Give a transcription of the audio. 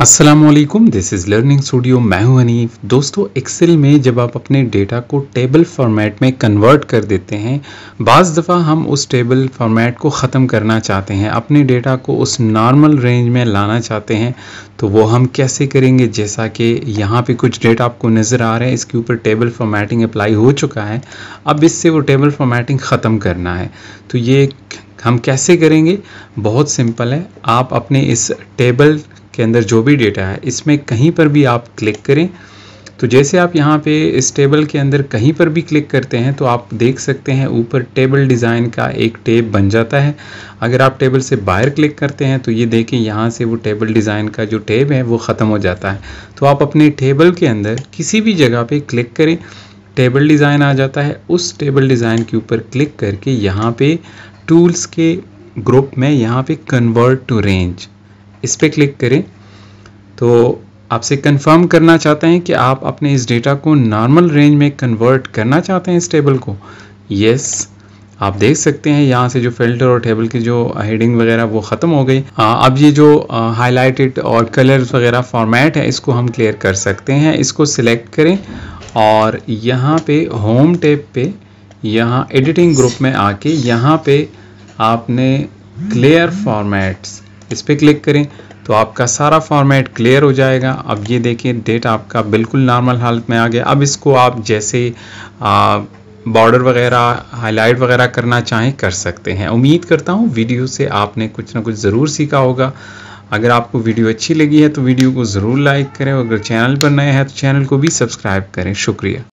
Aslam this is learning studio मैं हूं हनीफ दोस्तों एक्सेल में जब आप अपने डेटा को टेबल फॉर्मेट में कन्वर्ट कर देते हैं बज़ दफ़ा हम उस टेबल फॉर्मेट को ख़त्म करना चाहते हैं अपने डेटा को उस नॉर्मल रेंज में लाना चाहते हैं तो वो हम कैसे करेंगे जैसा कि यहाँ पे कुछ डेटा आपको नज़र आ रहे हैं इसके ऊपर टेबल फॉर्मेटिंग अप्लाई हो चुका है अब इससे वो टेबल फॉर्मेटिंग ख़त्म करना है तो ये हम कैसे करेंगे बहुत सिंपल है आप अपने इस टेबल के अंदर जो भी डेटा है इसमें कहीं पर भी आप क्लिक करें तो जैसे आप यहाँ पे इस टेबल के अंदर कहीं पर भी क्लिक करते हैं तो आप देख सकते हैं ऊपर टेबल डिज़ाइन का एक टेब बन जाता है अगर आप टेबल से बाहर क्लिक करते हैं तो ये देखें यहाँ से वो टेबल डिज़ाइन का जो टेब है वो ख़त्म हो जाता है तो आप अपने टेबल के अंदर किसी भी जगह पर क्लिक करें टेबल डिज़ाइन आ जाता है उस टेबल डिज़ाइन के ऊपर क्लिक करके यहाँ पर टूल्स के ग्रुप में यहाँ पे कन्वर्ट टू रेंज इस पर क्लिक करें तो आपसे कंफर्म करना चाहते हैं कि आप अपने इस डेटा को नॉर्मल रेंज में कन्वर्ट करना चाहते हैं इस टेबल को यस आप देख सकते हैं यहाँ से जो फिल्टर और टेबल की जो हेडिंग वगैरह वो ख़त्म हो गई अब ये जो हाईलाइटेड और कलर्स वगैरह फॉर्मेट है इसको हम क्लियर कर सकते हैं इसको सिलेक्ट करें और यहाँ पे होम टेप पे यहाँ एडिटिंग ग्रुप में आके यहाँ पे आपने क्लियर फॉर्मेट्स इस पर क्लिक करें तो आपका सारा फॉर्मेट क्लियर हो जाएगा अब ये देखिए डेट आपका बिल्कुल नॉर्मल हालत में आ गया अब इसको आप जैसे बॉर्डर वगैरह हाईलाइट वगैरह करना चाहें कर सकते हैं उम्मीद करता हूँ वीडियो से आपने कुछ ना कुछ ज़रूर सीखा होगा अगर आपको वीडियो अच्छी लगी है तो वीडियो को ज़रूर लाइक करें अगर चैनल पर नए हैं तो चैनल को भी सब्सक्राइब करें शुक्रिया